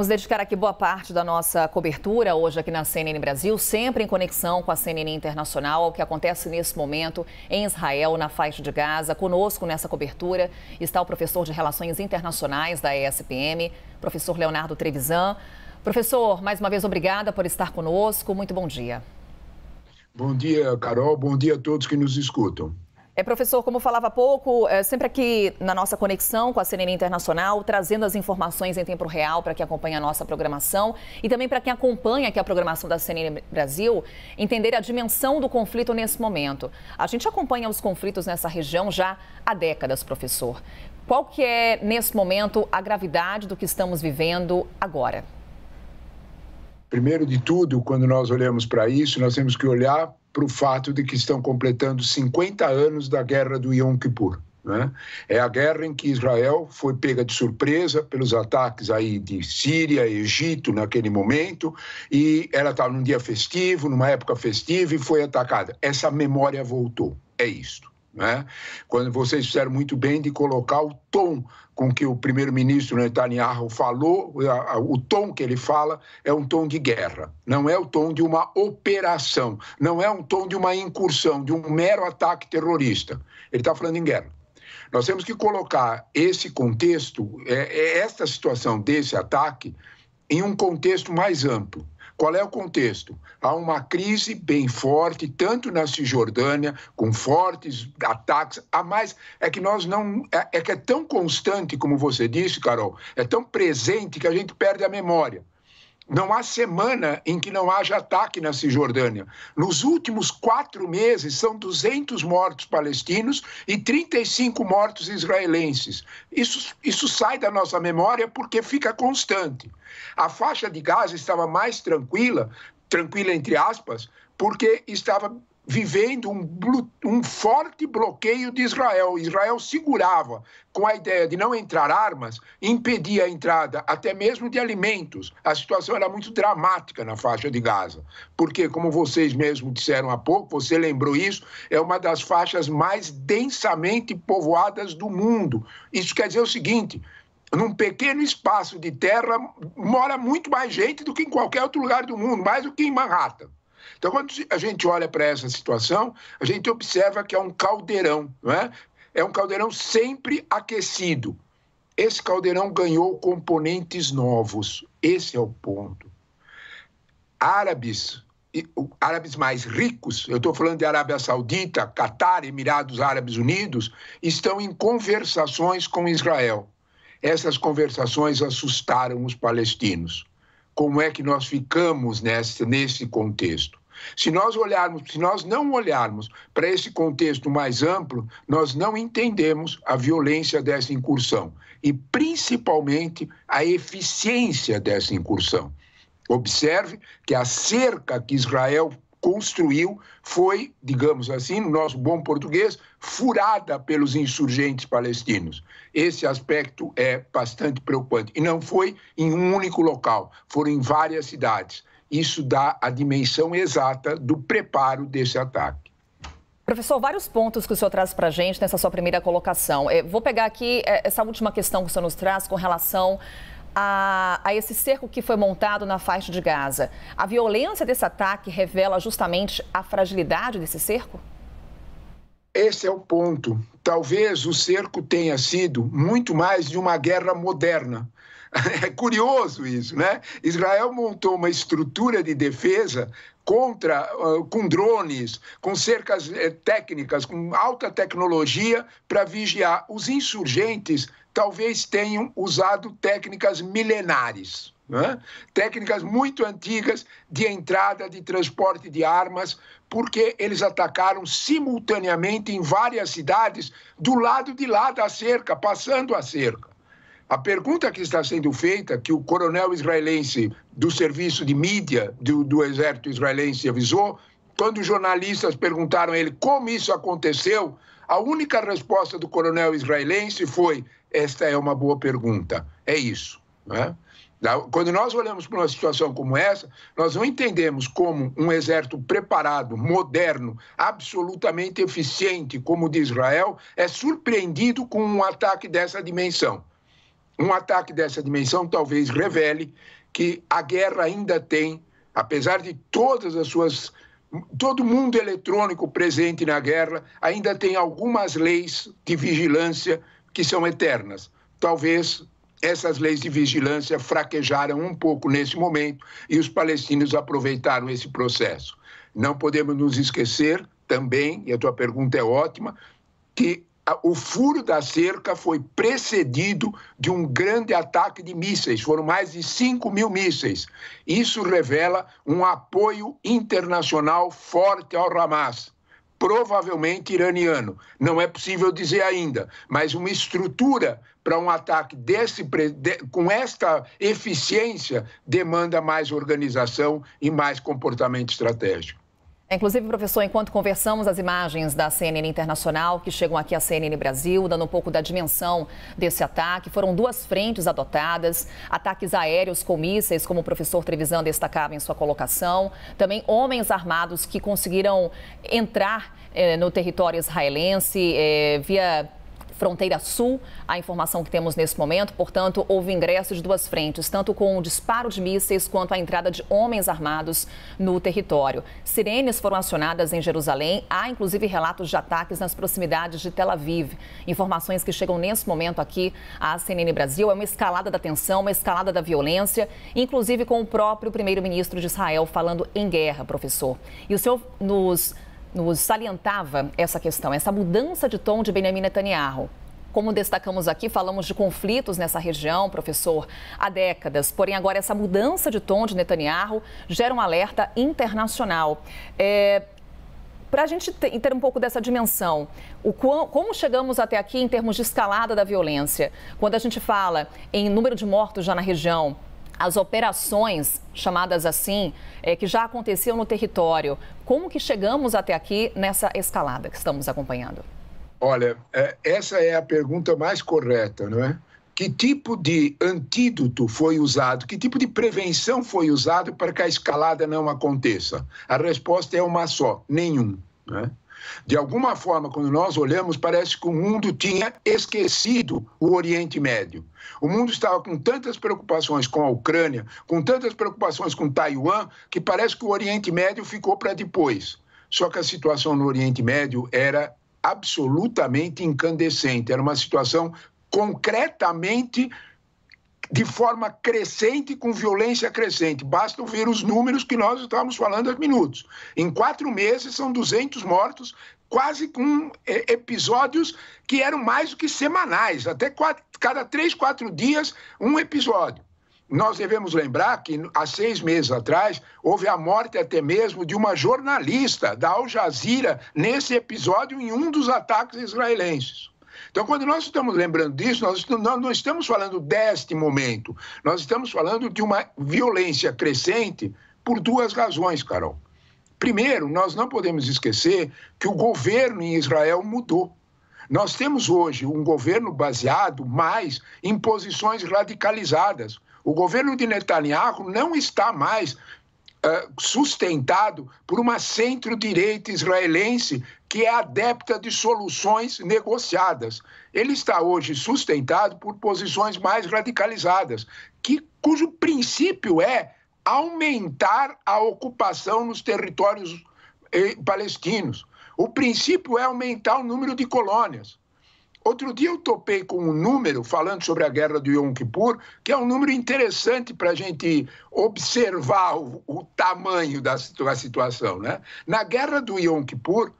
Vamos dedicar aqui boa parte da nossa cobertura hoje aqui na CNN Brasil, sempre em conexão com a CNN Internacional, ao que acontece nesse momento em Israel, na faixa de Gaza. Conosco nessa cobertura está o professor de Relações Internacionais da ESPM, professor Leonardo Trevisan. Professor, mais uma vez obrigada por estar conosco. Muito bom dia. Bom dia, Carol. Bom dia a todos que nos escutam. É, professor, como falava há pouco, é, sempre aqui na nossa conexão com a CNN Internacional, trazendo as informações em tempo real para quem acompanha a nossa programação e também para quem acompanha aqui a programação da CNN Brasil, entender a dimensão do conflito nesse momento. A gente acompanha os conflitos nessa região já há décadas, professor. Qual que é, nesse momento, a gravidade do que estamos vivendo agora? Primeiro de tudo, quando nós olhamos para isso, nós temos que olhar para o fato de que estão completando 50 anos da guerra do Yom Kippur. Né? É a guerra em que Israel foi pega de surpresa pelos ataques aí de Síria Egito naquele momento, e ela estava num dia festivo, numa época festiva, e foi atacada. Essa memória voltou. É isto. Né? Quando vocês fizeram muito bem de colocar o tom com que o primeiro-ministro né, Netanyahu falou, o tom que ele fala é um tom de guerra, não é o tom de uma operação, não é um tom de uma incursão, de um mero ataque terrorista. Ele está falando em guerra. Nós temos que colocar esse contexto, é, é esta situação desse ataque, em um contexto mais amplo. Qual é o contexto? Há uma crise bem forte, tanto na Cisjordânia, com fortes ataques. A mais é que nós não. É, é que é tão constante, como você disse, Carol, é tão presente que a gente perde a memória. Não há semana em que não haja ataque na Cisjordânia. Nos últimos quatro meses, são 200 mortos palestinos e 35 mortos israelenses. Isso, isso sai da nossa memória porque fica constante. A faixa de Gaza estava mais tranquila, tranquila entre aspas, porque estava vivendo um, um, forte bloqueio de Israel. Israel segurava com a ideia de não entrar armas, impedia a entrada até mesmo de alimentos. A situação era muito dramática na faixa de Gaza, porque, como vocês mesmos disseram há pouco, você lembrou isso, é uma das faixas mais densamente povoadas do mundo. Isso quer dizer o seguinte: num pequeno espaço de terra mora muito mais gente do que em qualquer outro lugar do mundo, mais do que em Manhattan. Então, quando a gente olha para essa situação, a gente observa que é um caldeirão, não é? É um caldeirão sempre aquecido. Esse caldeirão ganhou componentes novos. Esse é o ponto. Árabes, árabes mais ricos, eu estou falando de Arábia Saudita, Catar, Emirados Árabes Unidos, estão em conversações com Israel. Essas conversações assustaram os palestinos como é que nós ficamos nesse, nesse contexto. Se nós olharmos, se nós não olharmos para esse contexto mais amplo, nós não entendemos a violência dessa incursão e principalmente a eficiência dessa incursão. Observe que a cerca que Israel construiu foi, digamos assim, no nosso bom português, furada pelos insurgentes palestinos. Esse aspecto é bastante preocupante. E não foi em um único local, foram em várias cidades. Isso dá a dimensão exata do preparo desse ataque. Professor, vários pontos que o senhor traz para a gente nessa sua primeira colocação. É, vou pegar aqui é, essa última questão que o senhor nos traz com relação a, a, esse cerco que foi montado na faixa de Gaza. A violência desse ataque revela justamente a fragilidade desse cerco? Esse é o ponto. Talvez o cerco tenha sido muito mais de uma guerra moderna. É curioso isso, né? Israel montou uma estrutura de defesa contra ah, com drones, com cercas eh, técnicas, com alta tecnologia para vigiar os insurgentes talvez tenham usado técnicas milenares. Né? técnicas muito antigas de entrada de transporte de armas, porque eles atacaram simultaneamente em várias cidades do lado de lá da cerca, passando a cerca. A pergunta que está sendo feita, que o coronel israelense do serviço de mídia do, do exército israelense avisou, quando jornalistas perguntaram a ele como isso aconteceu, a única resposta do coronel israelense foi: esta é uma boa pergunta. É isso. Né? Quando nós olhamos para uma situação como essa, nós não entendemos como um exército preparado, moderno, absolutamente eficiente, como o de Israel, é surpreendido com um ataque dessa dimensão. Um ataque dessa dimensão talvez revele que a guerra ainda tem, apesar de todas as suas todo mundo eletrônico presente na guerra ainda tem algumas leis de vigilância que são eternas. Talvez essas leis de vigilância fraquejaram um pouco nesse momento e os palestinos aproveitaram esse processo. Não podemos nos esquecer também, e a tua pergunta é ótima, que o furo da cerca foi precedido de um grande ataque de mísseis. Foram mais de 5 mil mísseis. Isso revela um apoio internacional forte ao Hamas provavelmente iraniano. Não é possível dizer ainda, mas uma estrutura para um ataque desse, de, com esta eficiência demanda mais organização e mais comportamento estratégico. É, inclusive, professor, enquanto conversamos, as imagens da CNN Internacional que chegam aqui à CNN Brasil, dando um pouco da dimensão desse ataque. Foram duas frentes adotadas: ataques aéreos com mísseis, como o professor Trevisan destacava em sua colocação, também homens armados que conseguiram entrar eh, no território israelense eh, via fronteira sul, a informação que temos nesse momento. Portanto, houve ingresso de duas frentes, tanto com o disparo de mísseis quanto a entrada de homens armados no território. Sirenes foram acionadas em Jerusalém. Há, inclusive, relatos de ataques nas proximidades de Tel Aviv. Informações que chegam nesse momento aqui à CNN Brasil. É uma escalada da tensão, uma escalada da violência, inclusive com o próprio primeiro-ministro de Israel falando em guerra, professor. E o senhor nos nos salientava essa questão, essa mudança de tom de Benjamin Netanyahu. Como destacamos aqui, falamos de conflitos nessa região, professor, há décadas. Porém, agora essa mudança de tom de Netanyahu gera um alerta internacional. É, Para a gente ter, um pouco dessa dimensão, o, como chegamos até aqui em termos de escalada da violência? Quando a gente fala em número de mortos já na região, as operações, chamadas assim, é, que já aconteciam no território. Como que chegamos até aqui nessa escalada que estamos acompanhando? Olha, é, essa é a pergunta mais correta, não é? Que tipo de antídoto foi usado? Que tipo de prevenção foi usado para que a escalada não aconteça? A resposta é uma só: nenhum. Né? De alguma forma, quando nós olhamos, parece que o mundo tinha esquecido o Oriente Médio. O mundo estava com tantas preocupações com a Ucrânia, com tantas preocupações com Taiwan, que parece que o Oriente Médio ficou para depois. Só que a situação no Oriente Médio era absolutamente incandescente, era uma situação concretamente de forma crescente, com violência crescente. Basta ver os números que nós estávamos falando há minutos. Em quatro meses, são 200 mortos, quase com é, episódios que eram mais do que semanais até quatro, cada três, quatro dias, um episódio. Nós devemos lembrar que há seis meses atrás houve a morte até mesmo de uma jornalista da Al Jazeera nesse episódio em um dos ataques israelenses. Então, quando nós estamos lembrando disso, nós não estamos falando deste momento, nós estamos falando de uma violência crescente por duas razões, Carol. Primeiro, nós não podemos esquecer que o governo em Israel mudou. Nós temos hoje um governo baseado mais em posições radicalizadas. O governo de Netanyahu não está mais uh, sustentado por uma centro-direita israelense que é adepta de soluções negociadas. Ele está hoje sustentado por posições mais radicalizadas, que, cujo princípio é aumentar a ocupação nos territórios eh, palestinos. O princípio é aumentar o número de colônias. Outro dia eu topei com um número, falando sobre a guerra do Yom Kippur, que é um número interessante para a gente observar o, o tamanho da situação. Né? Na guerra do Yom Kippur,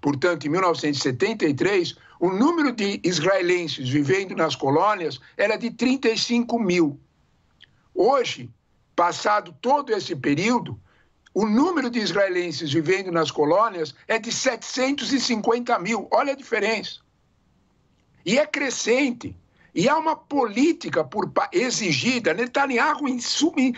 portanto, em 1973, o número de israelenses vivendo nas colônias era de 35 mil. Hoje, passado todo esse período, o número de israelenses vivendo nas colônias é de 750 mil. Olha a diferença. E é crescente. E há uma política por exigida. Netanyahu, insume,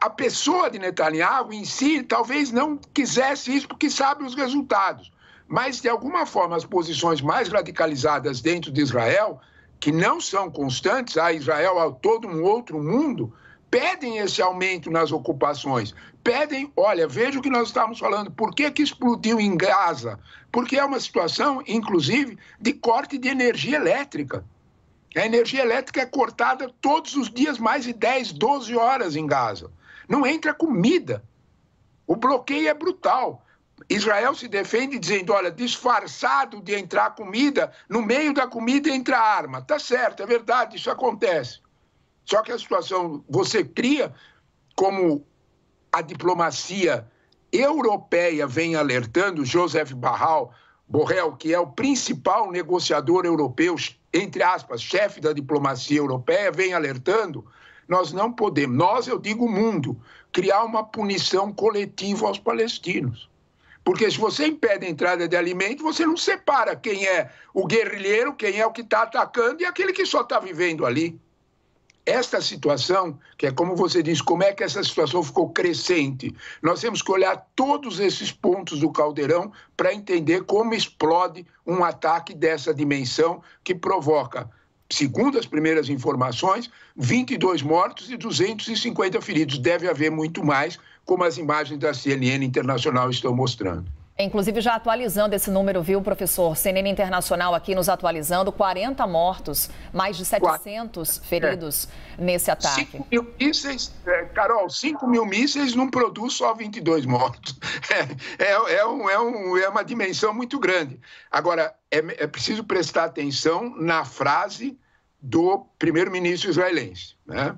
a pessoa de Netanyahu em si, talvez não quisesse isso porque sabe os resultados. Mas, de alguma forma, as posições mais radicalizadas dentro de Israel, que não são constantes, a ah, Israel, ao ah, todo um outro mundo, pedem esse aumento nas ocupações. Pedem, olha, veja o que nós estávamos falando, por que, que explodiu em Gaza? Porque é uma situação, inclusive, de corte de energia elétrica. A energia elétrica é cortada todos os dias, mais de 10, 12 horas em Gaza. Não entra comida. O bloqueio é brutal. Israel se defende dizendo, olha, disfarçado de entrar comida, no meio da comida entra arma. Tá certo, é verdade, isso acontece. Só que a situação você cria como a diplomacia europeia vem alertando Joseph Barral, Borrell, que é o principal negociador europeu, entre aspas, chefe da diplomacia europeia, vem alertando, nós não podemos, nós, eu digo o mundo, criar uma punição coletiva aos palestinos. Porque se você impede a entrada de alimento, você não separa quem é o guerrilheiro, quem é o que está atacando e aquele que só está vivendo ali. Esta situação, que é como você diz, como é que essa situação ficou crescente? Nós temos que olhar todos esses pontos do caldeirão para entender como explode um ataque dessa dimensão que provoca segundo as primeiras informações, 22 mortos e 250 feridos. Deve haver muito mais, como as imagens da CNN Internacional estão mostrando. Inclusive já atualizando esse número, viu, professor? CNN Internacional aqui nos atualizando, 40 mortos, mais de 700 Quatro. feridos é. nesse ataque. 5 mil mísseis, é, Carol, 5 mil mísseis não produz só 22 mortos. É, é, é, um, é, um, é uma dimensão muito grande. Agora, é, é preciso prestar atenção na frase do primeiro-ministro israelense. Né?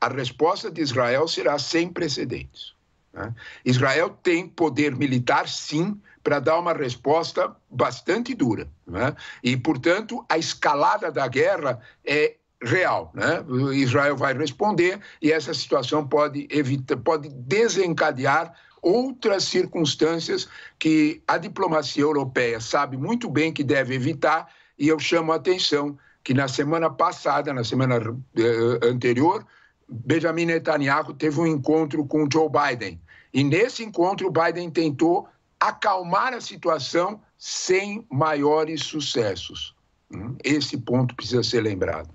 A resposta de Israel será sem precedentes. Né? Israel tem poder militar, sim, para dar uma resposta bastante dura. Né? E, portanto, a escalada da guerra é real. Né? Israel vai responder e essa situação pode, evitar, pode desencadear outras circunstâncias que a diplomacia europeia sabe muito bem que deve evitar, e eu chamo a atenção que na semana passada, na semana eh, anterior, Benjamin Netanyahu teve um encontro com Joe Biden e nesse encontro, o Biden tentou acalmar a situação sem maiores sucessos. Hum? Esse ponto precisa ser lembrado.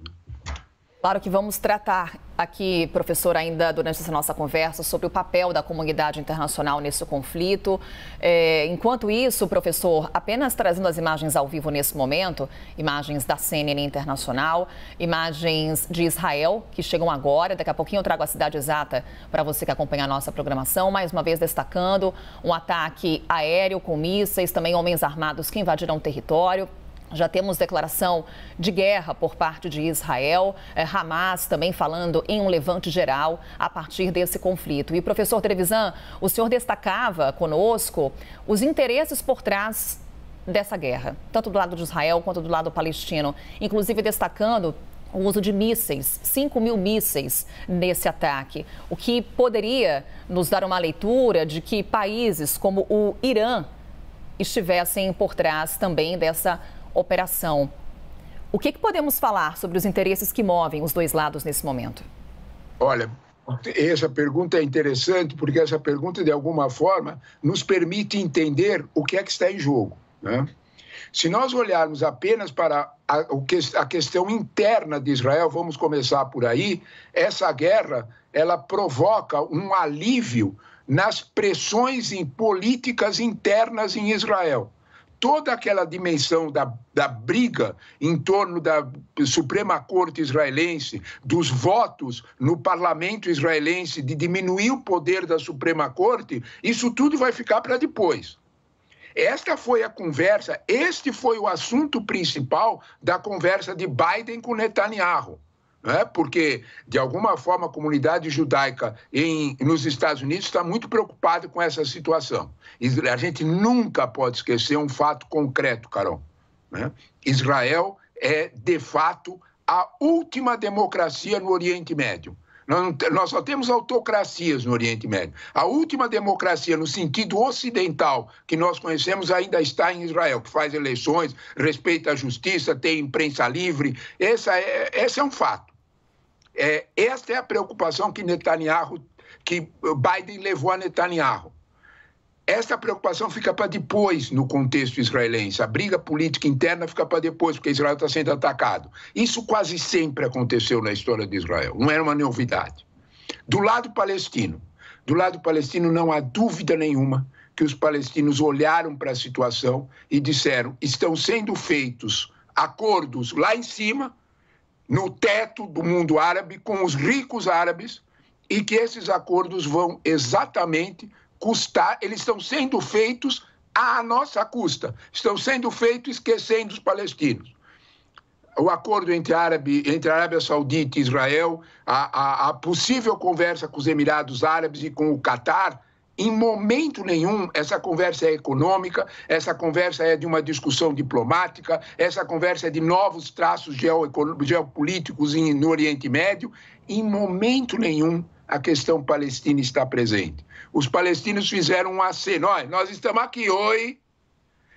Claro que vamos tratar aqui, professor, ainda durante essa nossa conversa, sobre o papel da comunidade internacional nesse conflito. É, enquanto isso, professor, apenas trazendo as imagens ao vivo nesse momento, imagens da CNN Internacional, imagens de Israel, que chegam agora. Daqui a pouquinho eu trago a cidade exata para você que acompanha a nossa programação. Mais uma vez destacando um ataque aéreo com mísseis, também homens armados que invadiram o território. Já temos declaração de guerra por parte de Israel, eh, Hamas também falando em um levante geral a partir desse conflito. E, professor Trevisan, o senhor destacava conosco os interesses por trás dessa guerra, tanto do lado de Israel quanto do lado palestino, inclusive destacando o uso de mísseis, 5 mil mísseis nesse ataque, o que poderia nos dar uma leitura de que países como o Irã estivessem por trás também dessa operação. O que, que podemos falar sobre os interesses que movem os dois lados nesse momento? Olha, essa pergunta é interessante porque essa pergunta, de alguma forma, nos permite entender o que é que está em jogo. Né? Se nós olharmos apenas para a, a, questão interna de Israel, vamos começar por aí, essa guerra ela provoca um alívio nas pressões em políticas internas em Israel toda aquela dimensão da, da briga em torno da Suprema Corte israelense, dos votos no parlamento israelense de diminuir o poder da Suprema Corte, isso tudo vai ficar para depois. Esta foi a conversa, este foi o assunto principal da conversa de Biden com Netanyahu né? porque, de alguma forma, a comunidade judaica em, nos Estados Unidos está muito preocupada com essa situação. A gente nunca pode esquecer um fato concreto, Carol. Né? Israel é, de fato, a última democracia no Oriente Médio. Nós só temos autocracias no Oriente Médio. A última democracia, no sentido ocidental, que nós conhecemos, ainda está em Israel, que faz eleições, respeita a justiça, tem imprensa livre. Essa é, esse é um fato. É, esta é a preocupação que Netanyahu, que Biden levou a Netanyahu. Essa preocupação fica para depois no contexto israelense. A briga política interna fica para depois, porque Israel está sendo atacado. Isso quase sempre aconteceu na história de Israel, não era uma novidade. Do lado palestino, do lado palestino não há dúvida nenhuma que os palestinos olharam para a situação e disseram: estão sendo feitos acordos lá em cima no teto do mundo árabe com os ricos árabes e que esses acordos vão exatamente custar, eles estão sendo feitos à nossa custa, estão sendo feitos esquecendo os palestinos. O acordo entre, árabe, entre a Arábia Saudita e Israel, a, a, a possível conversa com os Emirados Árabes e com o Catar, em momento nenhum, essa conversa é econômica, essa conversa é de uma discussão diplomática, essa conversa é de novos traços geopolíticos no Oriente Médio. Em momento nenhum, a questão palestina está presente. Os palestinos fizeram um aceno, nós estamos aqui, oi.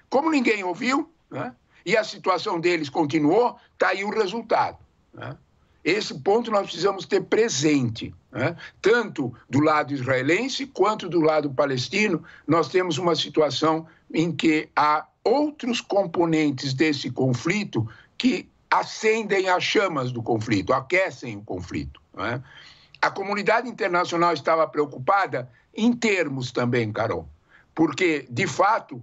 Como ninguém ouviu, né? e a situação deles continuou, está aí o resultado. Né? Esse ponto nós precisamos ter presente. Né? Tanto do lado israelense quanto do lado palestino, nós temos uma situação em que há outros componentes desse conflito que acendem as chamas do conflito, aquecem o conflito. Né? A comunidade internacional estava preocupada em termos também, Carol, porque, de fato,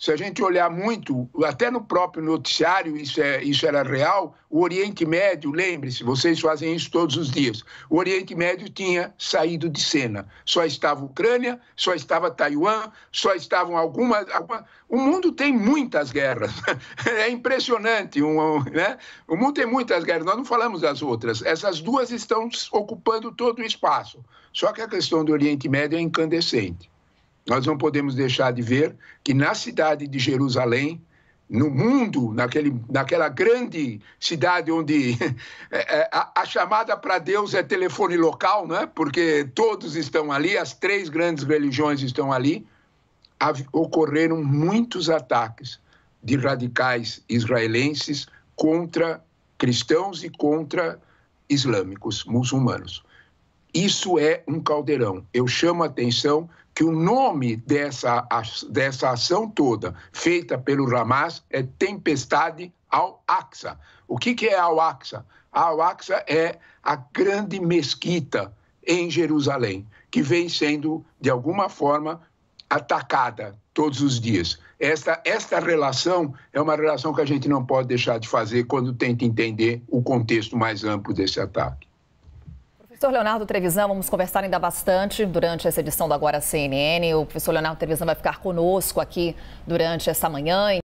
se a gente olhar muito, até no próprio noticiário, isso, é, isso era real, o Oriente Médio, lembre-se, vocês fazem isso todos os dias, o Oriente Médio tinha saído de cena. Só estava Ucrânia, só estava Taiwan, só estavam algumas... O mundo tem muitas guerras, é impressionante, um, né? o mundo tem muitas guerras, nós não falamos das outras, essas duas estão ocupando todo o espaço, só que a questão do Oriente Médio é incandescente nós não podemos deixar de ver que na cidade de Jerusalém, no mundo, naquele, naquela grande cidade onde é, é, a, a chamada para Deus é telefone local, né? porque todos estão ali, as três grandes religiões estão ali, ocorreram muitos ataques de radicais israelenses contra cristãos e contra islâmicos, muçulmanos. Isso é um caldeirão. Eu chamo a atenção que o nome dessa, dessa ação toda feita pelo Hamas é Tempestade Al-Aqsa. O que, que é Al-Aqsa? Al-Aqsa é a grande mesquita em Jerusalém, que vem sendo, de alguma forma, atacada todos os dias. Esta, esta relação é uma relação que a gente não pode deixar de fazer quando tenta entender o contexto mais amplo desse ataque. Professor Leonardo Trevisan, vamos conversar ainda bastante durante essa edição do Agora CNN. O professor Leonardo Trevisan vai ficar conosco aqui durante essa manhã.